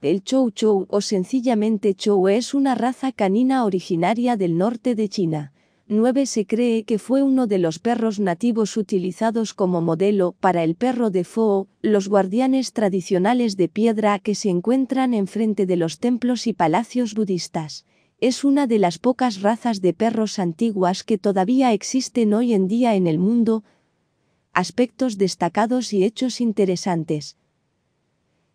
El Chow Chow o sencillamente Chow es una raza canina originaria del norte de China. 9. Se cree que fue uno de los perros nativos utilizados como modelo para el perro de Foo, los guardianes tradicionales de piedra que se encuentran enfrente de los templos y palacios budistas. Es una de las pocas razas de perros antiguas que todavía existen hoy en día en el mundo. Aspectos destacados y hechos interesantes.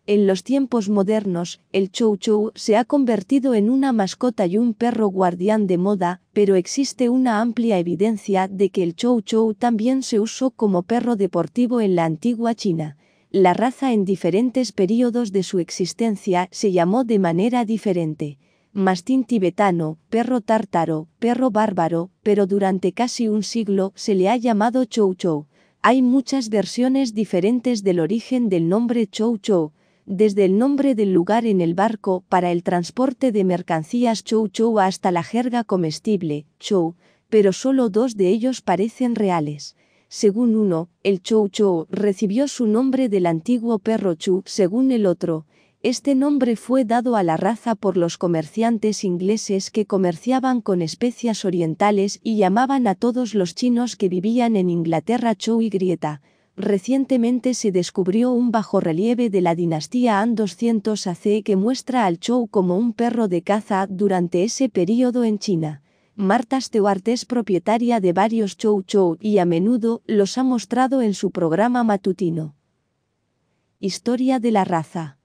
En los tiempos modernos, el Chow Chow se ha convertido en una mascota y un perro guardián de moda, pero existe una amplia evidencia de que el Chow Chow también se usó como perro deportivo en la antigua China. La raza en diferentes periodos de su existencia se llamó de manera diferente. Mastín tibetano, perro tártaro, perro bárbaro, pero durante casi un siglo se le ha llamado Chow Chow. Hay muchas versiones diferentes del origen del nombre Chow Chow desde el nombre del lugar en el barco para el transporte de mercancías Chou Chou hasta la jerga comestible, Chou, pero solo dos de ellos parecen reales. Según uno, el Chou Chou recibió su nombre del antiguo perro Chou, según el otro, este nombre fue dado a la raza por los comerciantes ingleses que comerciaban con especias orientales y llamaban a todos los chinos que vivían en Inglaterra Chou y Grieta, Recientemente se descubrió un bajorrelieve de la dinastía An 200 AC que muestra al Chou como un perro de caza durante ese período en China. Marta Stewart es propietaria de varios Chou Chow y a menudo los ha mostrado en su programa matutino. Historia de la raza.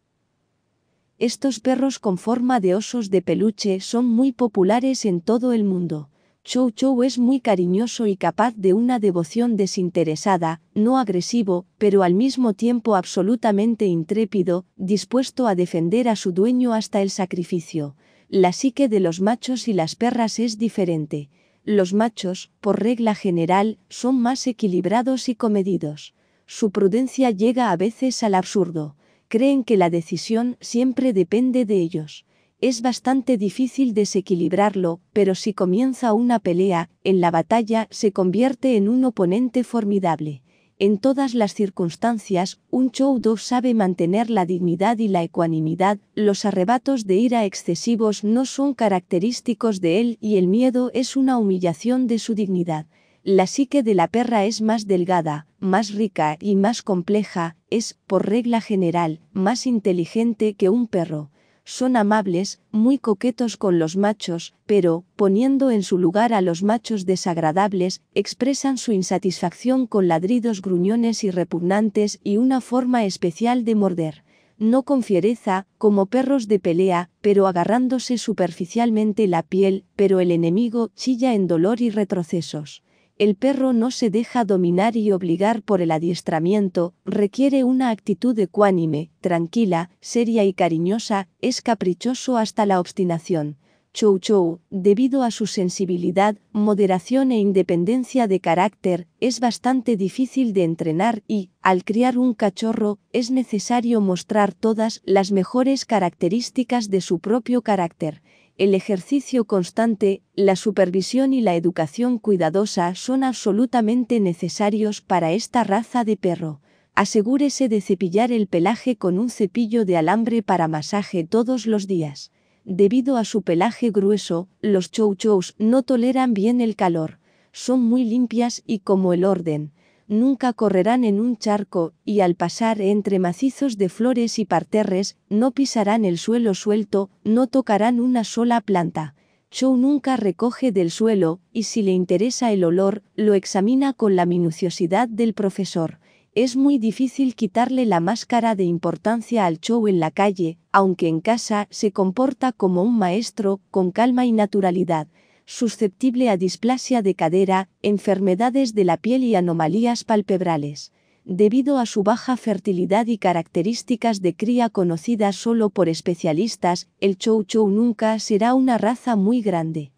Estos perros con forma de osos de peluche son muy populares en todo el mundo Chow Chow es muy cariñoso y capaz de una devoción desinteresada, no agresivo, pero al mismo tiempo absolutamente intrépido, dispuesto a defender a su dueño hasta el sacrificio. La psique de los machos y las perras es diferente. Los machos, por regla general, son más equilibrados y comedidos. Su prudencia llega a veces al absurdo. Creen que la decisión siempre depende de ellos es bastante difícil desequilibrarlo, pero si comienza una pelea, en la batalla se convierte en un oponente formidable. En todas las circunstancias, un Choudo sabe mantener la dignidad y la ecuanimidad, los arrebatos de ira excesivos no son característicos de él y el miedo es una humillación de su dignidad. La psique de la perra es más delgada, más rica y más compleja, es, por regla general, más inteligente que un perro son amables, muy coquetos con los machos, pero, poniendo en su lugar a los machos desagradables, expresan su insatisfacción con ladridos gruñones y repugnantes y una forma especial de morder no con fiereza, como perros de pelea, pero agarrándose superficialmente la piel, pero el enemigo chilla en dolor y retrocesos. El perro no se deja dominar y obligar por el adiestramiento, requiere una actitud ecuánime, tranquila, seria y cariñosa, es caprichoso hasta la obstinación. Chow Chow, debido a su sensibilidad, moderación e independencia de carácter, es bastante difícil de entrenar y, al criar un cachorro, es necesario mostrar todas las mejores características de su propio carácter el ejercicio constante, la supervisión y la educación cuidadosa son absolutamente necesarios para esta raza de perro. Asegúrese de cepillar el pelaje con un cepillo de alambre para masaje todos los días. Debido a su pelaje grueso, los chow chows no toleran bien el calor. Son muy limpias y como el orden nunca correrán en un charco, y al pasar entre macizos de flores y parterres, no pisarán el suelo suelto, no tocarán una sola planta. Chou nunca recoge del suelo, y si le interesa el olor, lo examina con la minuciosidad del profesor. Es muy difícil quitarle la máscara de importancia al Chou en la calle, aunque en casa se comporta como un maestro, con calma y naturalidad susceptible a displasia de cadera, enfermedades de la piel y anomalías palpebrales, debido a su baja fertilidad y características de cría conocidas solo por especialistas, el Chow Chow nunca será una raza muy grande.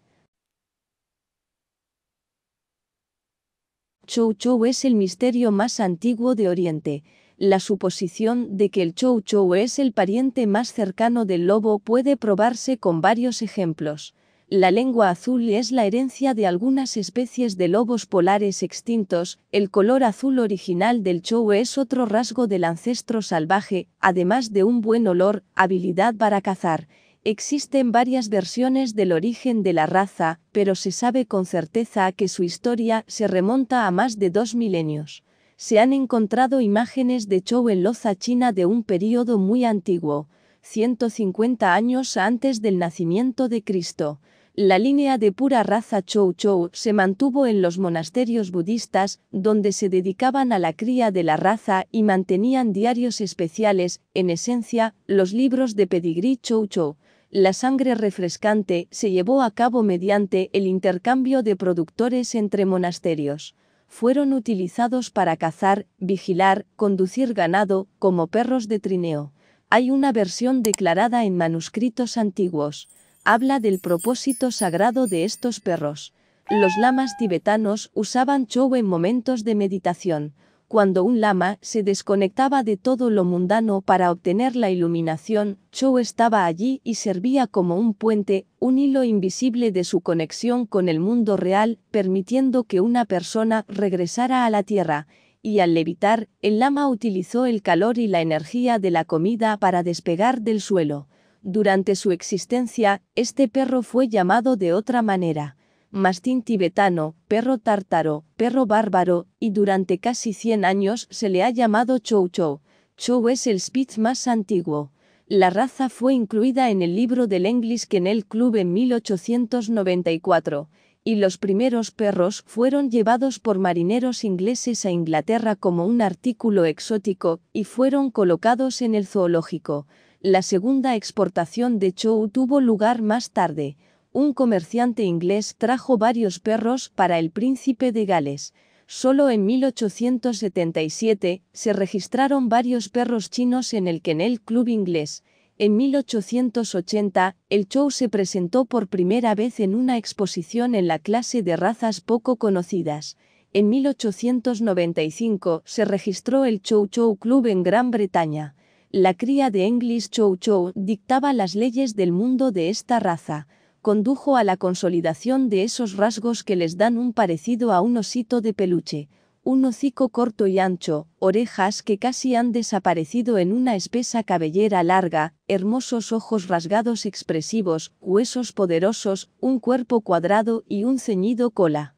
Chow Chow es el misterio más antiguo de Oriente. La suposición de que el Chow Chow es el pariente más cercano del lobo puede probarse con varios ejemplos. La lengua azul es la herencia de algunas especies de lobos polares extintos, el color azul original del chow es otro rasgo del ancestro salvaje, además de un buen olor, habilidad para cazar. Existen varias versiones del origen de la raza, pero se sabe con certeza que su historia se remonta a más de dos milenios se han encontrado imágenes de Chou en Loza, China de un período muy antiguo, 150 años antes del nacimiento de Cristo la línea de pura raza Chou Chou se mantuvo en los monasterios budistas, donde se dedicaban a la cría de la raza y mantenían diarios especiales, en esencia, los libros de pedigrí Chou Chou. La sangre refrescante se llevó a cabo mediante el intercambio de productores entre monasterios fueron utilizados para cazar, vigilar, conducir ganado, como perros de trineo. Hay una versión declarada en manuscritos antiguos habla del propósito sagrado de estos perros. Los lamas tibetanos usaban chow en momentos de meditación, cuando un lama se desconectaba de todo lo mundano para obtener la iluminación, Chou estaba allí y servía como un puente, un hilo invisible de su conexión con el mundo real, permitiendo que una persona regresara a la tierra, y al levitar, el lama utilizó el calor y la energía de la comida para despegar del suelo. Durante su existencia, este perro fue llamado de otra manera, mastín tibetano, perro tártaro, perro bárbaro, y durante casi 100 años se le ha llamado Chow Chow. Chow es el Spitz más antiguo. La raza fue incluida en el libro del English Kennel Club en 1894, y los primeros perros fueron llevados por marineros ingleses a Inglaterra como un artículo exótico, y fueron colocados en el zoológico. La segunda exportación de Chow tuvo lugar más tarde. Un comerciante inglés trajo varios perros para el príncipe de Gales. Solo en 1877 se registraron varios perros chinos en el Kennel Club inglés. En 1880, el Chow se presentó por primera vez en una exposición en la clase de razas poco conocidas. En 1895 se registró el Chow Chow Club en Gran Bretaña. La cría de English Chow Chow dictaba las leyes del mundo de esta raza, condujo a la consolidación de esos rasgos que les dan un parecido a un osito de peluche, un hocico corto y ancho, orejas que casi han desaparecido en una espesa cabellera larga, hermosos ojos rasgados expresivos, huesos poderosos, un cuerpo cuadrado y un ceñido cola.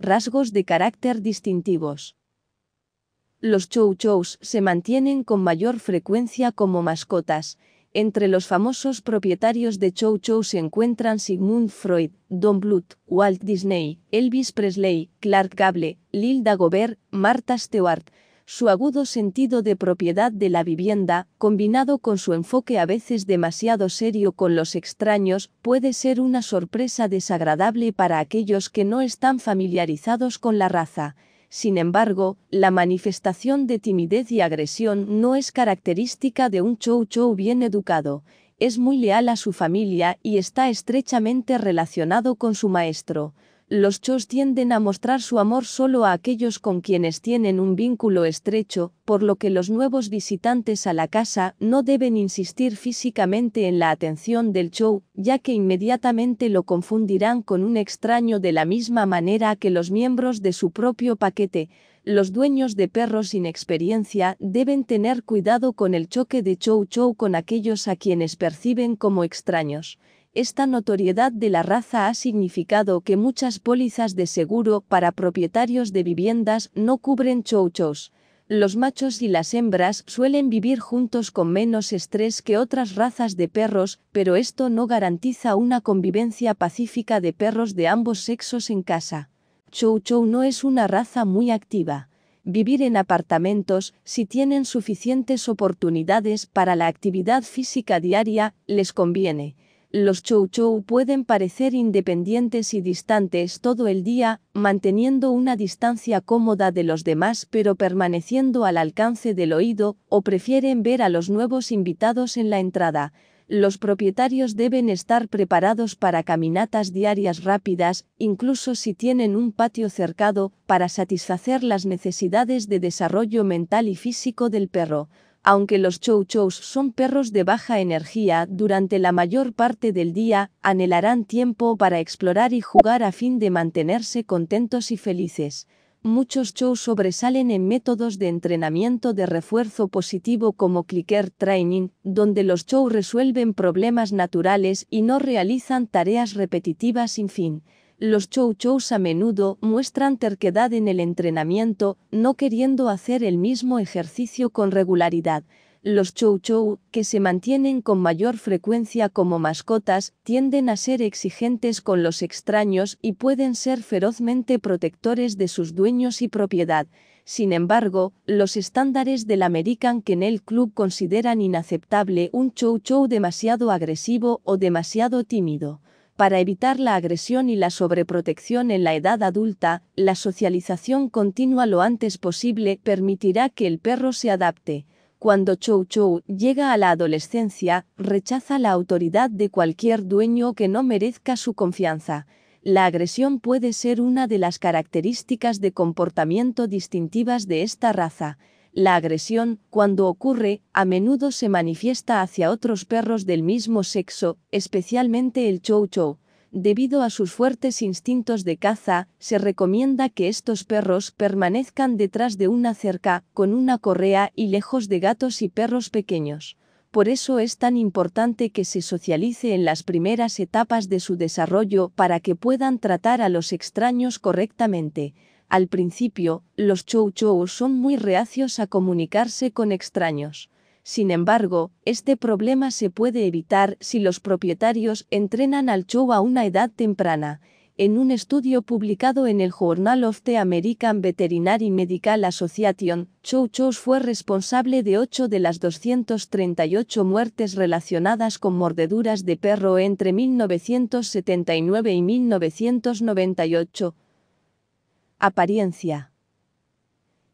Rasgos de carácter distintivos. Los chow-chows se mantienen con mayor frecuencia como mascotas. Entre los famosos propietarios de chow Chows se encuentran Sigmund Freud, Don Bluth, Walt Disney, Elvis Presley, Clark Gable, Lilda Gobert, Martha Stewart. Su agudo sentido de propiedad de la vivienda, combinado con su enfoque a veces demasiado serio con los extraños, puede ser una sorpresa desagradable para aquellos que no están familiarizados con la raza. Sin embargo, la manifestación de timidez y agresión no es característica de un Chow Chow bien educado, es muy leal a su familia y está estrechamente relacionado con su maestro los chos tienden a mostrar su amor solo a aquellos con quienes tienen un vínculo estrecho, por lo que los nuevos visitantes a la casa no deben insistir físicamente en la atención del show, ya que inmediatamente lo confundirán con un extraño de la misma manera que los miembros de su propio paquete. Los dueños de perros sin experiencia deben tener cuidado con el choque de Chow Chow con aquellos a quienes perciben como extraños. Esta notoriedad de la raza ha significado que muchas pólizas de seguro para propietarios de viviendas no cubren chouchos. Los machos y las hembras suelen vivir juntos con menos estrés que otras razas de perros, pero esto no garantiza una convivencia pacífica de perros de ambos sexos en casa. Chow Chow no es una raza muy activa. Vivir en apartamentos, si tienen suficientes oportunidades para la actividad física diaria, les conviene los chou-chou pueden parecer independientes y distantes todo el día, manteniendo una distancia cómoda de los demás pero permaneciendo al alcance del oído, o prefieren ver a los nuevos invitados en la entrada. Los propietarios deben estar preparados para caminatas diarias rápidas, incluso si tienen un patio cercado, para satisfacer las necesidades de desarrollo mental y físico del perro. Aunque los chow chows son perros de baja energía, durante la mayor parte del día anhelarán tiempo para explorar y jugar a fin de mantenerse contentos y felices. Muchos Chow sobresalen en métodos de entrenamiento de refuerzo positivo como clicker training, donde los chow resuelven problemas naturales y no realizan tareas repetitivas sin fin. Los chow-chows a menudo muestran terquedad en el entrenamiento, no queriendo hacer el mismo ejercicio con regularidad. Los chow-chow, que se mantienen con mayor frecuencia como mascotas, tienden a ser exigentes con los extraños y pueden ser ferozmente protectores de sus dueños y propiedad. Sin embargo, los estándares del American Kennel Club consideran inaceptable un chow-chow demasiado agresivo o demasiado tímido. Para evitar la agresión y la sobreprotección en la edad adulta, la socialización continua lo antes posible permitirá que el perro se adapte. Cuando Chow Chow llega a la adolescencia, rechaza la autoridad de cualquier dueño que no merezca su confianza. La agresión puede ser una de las características de comportamiento distintivas de esta raza. La agresión, cuando ocurre, a menudo se manifiesta hacia otros perros del mismo sexo, especialmente el chow chow. Debido a sus fuertes instintos de caza, se recomienda que estos perros permanezcan detrás de una cerca, con una correa y lejos de gatos y perros pequeños. Por eso es tan importante que se socialice en las primeras etapas de su desarrollo para que puedan tratar a los extraños correctamente. Al principio, los chow chow son muy reacios a comunicarse con extraños. Sin embargo, este problema se puede evitar si los propietarios entrenan al chow a una edad temprana. En un estudio publicado en el Journal of the American Veterinary Medical Association, Chow Chows fue responsable de 8 de las 238 muertes relacionadas con mordeduras de perro entre 1979 y 1998 Apariencia.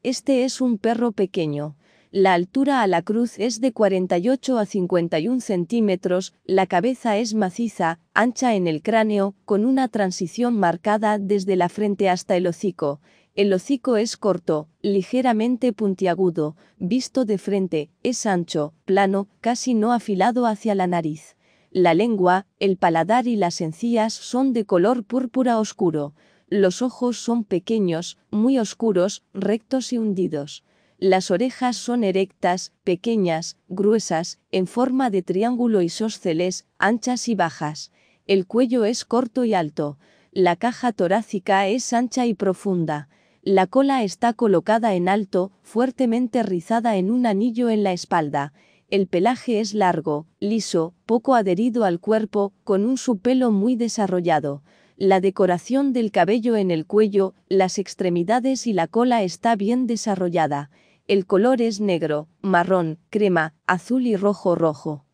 Este es un perro pequeño. La altura a la cruz es de 48 a 51 centímetros, la cabeza es maciza, ancha en el cráneo, con una transición marcada desde la frente hasta el hocico. El hocico es corto, ligeramente puntiagudo, visto de frente, es ancho, plano, casi no afilado hacia la nariz. La lengua, el paladar y las encías son de color púrpura oscuro. Los ojos son pequeños, muy oscuros, rectos y hundidos. Las orejas son erectas, pequeñas, gruesas, en forma de triángulo y sósceles, anchas y bajas. El cuello es corto y alto. La caja torácica es ancha y profunda. La cola está colocada en alto, fuertemente rizada en un anillo en la espalda. El pelaje es largo, liso, poco adherido al cuerpo, con un subpelo muy desarrollado. La decoración del cabello en el cuello, las extremidades y la cola está bien desarrollada. El color es negro, marrón, crema, azul y rojo rojo.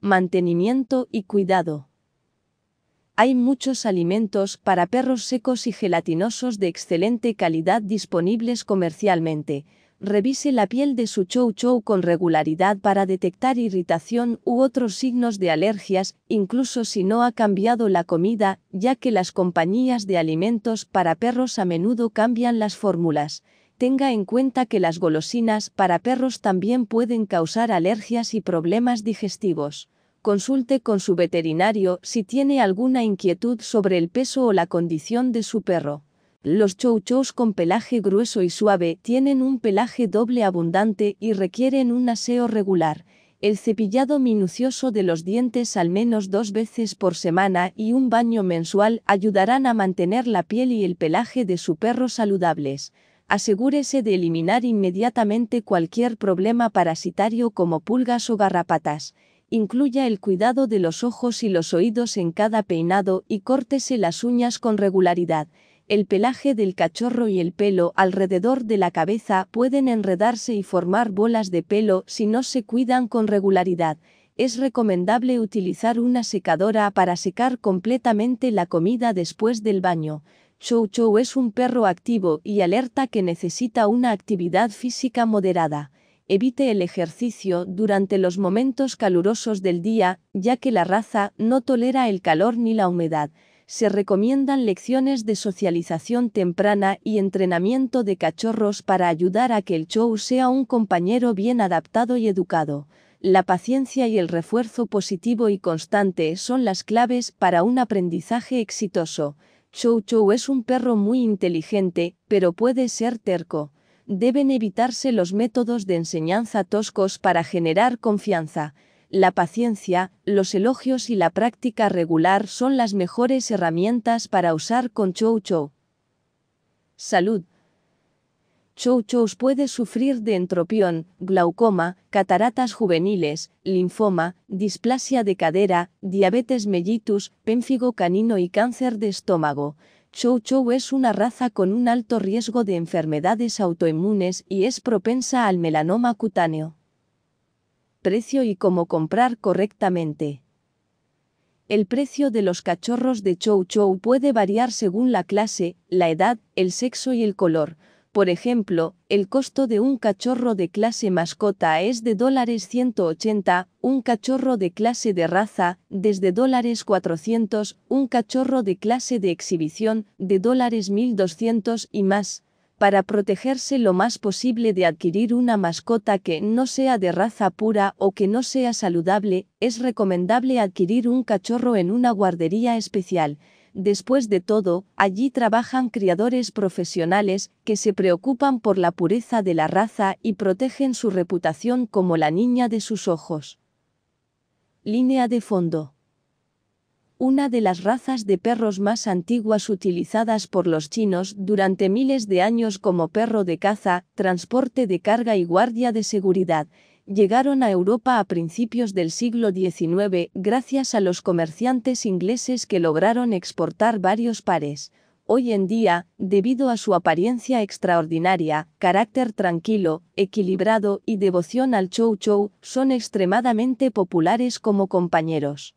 Mantenimiento y cuidado. Hay muchos alimentos para perros secos y gelatinosos de excelente calidad disponibles comercialmente revise la piel de su chow chow con regularidad para detectar irritación u otros signos de alergias, incluso si no ha cambiado la comida, ya que las compañías de alimentos para perros a menudo cambian las fórmulas. Tenga en cuenta que las golosinas para perros también pueden causar alergias y problemas digestivos. Consulte con su veterinario si tiene alguna inquietud sobre el peso o la condición de su perro. Los chouchous con pelaje grueso y suave tienen un pelaje doble abundante y requieren un aseo regular, el cepillado minucioso de los dientes al menos dos veces por semana y un baño mensual ayudarán a mantener la piel y el pelaje de su perro saludables. Asegúrese de eliminar inmediatamente cualquier problema parasitario como pulgas o garrapatas incluya el cuidado de los ojos y los oídos en cada peinado y córtese las uñas con regularidad el pelaje del cachorro y el pelo alrededor de la cabeza pueden enredarse y formar bolas de pelo si no se cuidan con regularidad. Es recomendable utilizar una secadora para secar completamente la comida después del baño. Chow Chow es un perro activo y alerta que necesita una actividad física moderada. Evite el ejercicio durante los momentos calurosos del día, ya que la raza no tolera el calor ni la humedad se recomiendan lecciones de socialización temprana y entrenamiento de cachorros para ayudar a que el Chow sea un compañero bien adaptado y educado. La paciencia y el refuerzo positivo y constante son las claves para un aprendizaje exitoso. Chow Chow es un perro muy inteligente, pero puede ser terco. Deben evitarse los métodos de enseñanza toscos para generar confianza la paciencia, los elogios y la práctica regular son las mejores herramientas para usar con Chou Chou. Salud. Chou Chou puede sufrir de entropión, glaucoma, cataratas juveniles, linfoma, displasia de cadera, diabetes mellitus, pénfigo canino y cáncer de estómago. Chou Chou es una raza con un alto riesgo de enfermedades autoinmunes y es propensa al melanoma cutáneo precio y cómo comprar correctamente. El precio de los cachorros de Chow Chow puede variar según la clase, la edad, el sexo y el color. Por ejemplo, el costo de un cachorro de clase mascota es de dólares 180, un cachorro de clase de raza, desde dólares 400, un cachorro de clase de exhibición, de dólares 1200 y más para protegerse lo más posible de adquirir una mascota que no sea de raza pura o que no sea saludable, es recomendable adquirir un cachorro en una guardería especial. Después de todo, allí trabajan criadores profesionales que se preocupan por la pureza de la raza y protegen su reputación como la niña de sus ojos. Línea de fondo una de las razas de perros más antiguas utilizadas por los chinos durante miles de años como perro de caza, transporte de carga y guardia de seguridad, llegaron a Europa a principios del siglo XIX gracias a los comerciantes ingleses que lograron exportar varios pares. Hoy en día, debido a su apariencia extraordinaria, carácter tranquilo, equilibrado y devoción al chow chow, son extremadamente populares como compañeros.